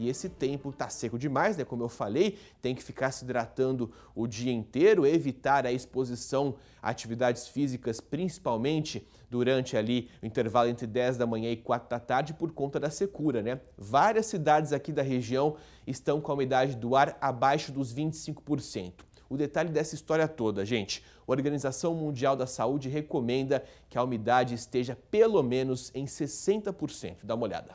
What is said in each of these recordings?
E esse tempo está seco demais, né? Como eu falei, tem que ficar se hidratando o dia inteiro, evitar a exposição a atividades físicas, principalmente durante ali o intervalo entre 10 da manhã e 4 da tarde, por conta da secura, né? Várias cidades aqui da região estão com a umidade do ar abaixo dos 25%. O detalhe dessa história toda, gente, a Organização Mundial da Saúde recomenda que a umidade esteja pelo menos em 60%. Dá uma olhada.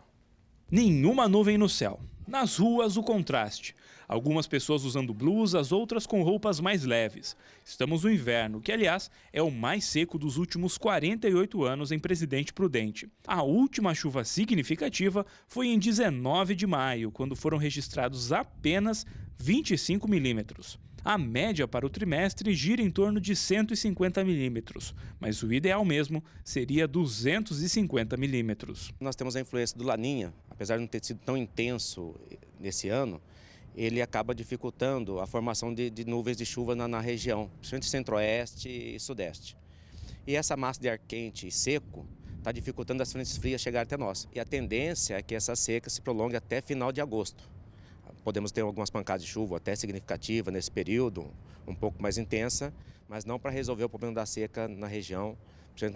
Nenhuma nuvem no céu. Nas ruas, o contraste. Algumas pessoas usando blusas, outras com roupas mais leves. Estamos no inverno, que, aliás, é o mais seco dos últimos 48 anos em Presidente Prudente. A última chuva significativa foi em 19 de maio, quando foram registrados apenas 25 milímetros. A média para o trimestre gira em torno de 150 milímetros, mas o ideal mesmo seria 250 milímetros. Nós temos a influência do Laninha, apesar de não ter sido tão intenso eh, nesse ano, ele acaba dificultando a formação de, de nuvens de chuva na, na região, principalmente centro-oeste e sudeste. E essa massa de ar quente e seco está dificultando as frentes frias chegar até nós. E a tendência é que essa seca se prolongue até final de agosto. Podemos ter algumas pancadas de chuva até significativa nesse período, um pouco mais intensa, mas não para resolver o problema da seca na região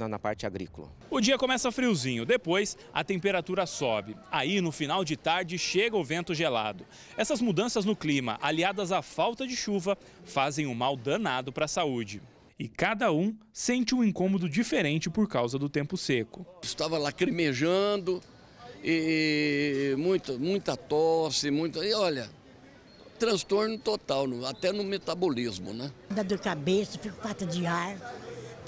na parte agrícola. O dia começa friozinho, depois a temperatura sobe. Aí, no final de tarde, chega o vento gelado. Essas mudanças no clima, aliadas à falta de chuva, fazem um mal danado para a saúde. E cada um sente um incômodo diferente por causa do tempo seco. Estava lacrimejando, e muita, muita tosse, muita. E olha, transtorno total, até no metabolismo, né? Dá dor de cabeça, fico falta de ar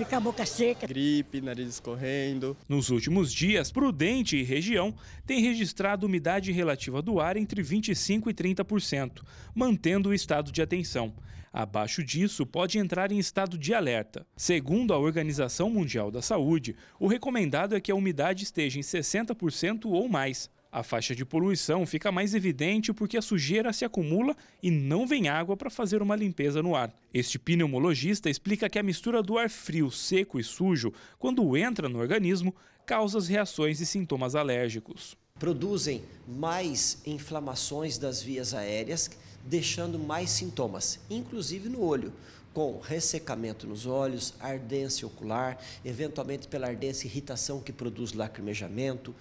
ficar a boca seca. Gripe, nariz escorrendo. Nos últimos dias, Prudente e região têm registrado umidade relativa do ar entre 25% e 30%, mantendo o estado de atenção. Abaixo disso, pode entrar em estado de alerta. Segundo a Organização Mundial da Saúde, o recomendado é que a umidade esteja em 60% ou mais. A faixa de poluição fica mais evidente porque a sujeira se acumula e não vem água para fazer uma limpeza no ar. Este pneumologista explica que a mistura do ar frio, seco e sujo, quando entra no organismo, causa as reações e sintomas alérgicos. Produzem mais inflamações das vias aéreas, deixando mais sintomas, inclusive no olho, com ressecamento nos olhos, ardência ocular, eventualmente pela ardência irritação que produz lacrimejamento,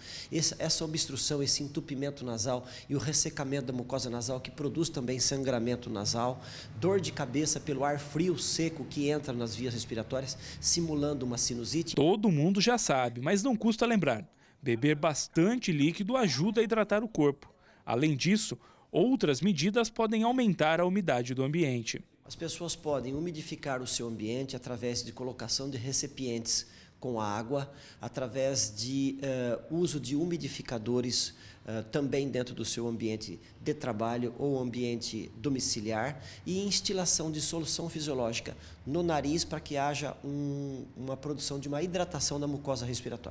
essa obstrução, esse entupimento nasal e o ressecamento da mucosa nasal que produz também sangramento nasal, dor de cabeça pelo ar frio seco que entra nas vias respiratórias, simulando uma sinusite. Todo mundo já sabe, mas não custa lembrar. Beber bastante líquido ajuda a hidratar o corpo. Além disso, Outras medidas podem aumentar a umidade do ambiente. As pessoas podem umidificar o seu ambiente através de colocação de recipientes com água, através de uh, uso de umidificadores uh, também dentro do seu ambiente de trabalho ou ambiente domiciliar e instilação de solução fisiológica no nariz para que haja um, uma produção de uma hidratação da mucosa respiratória.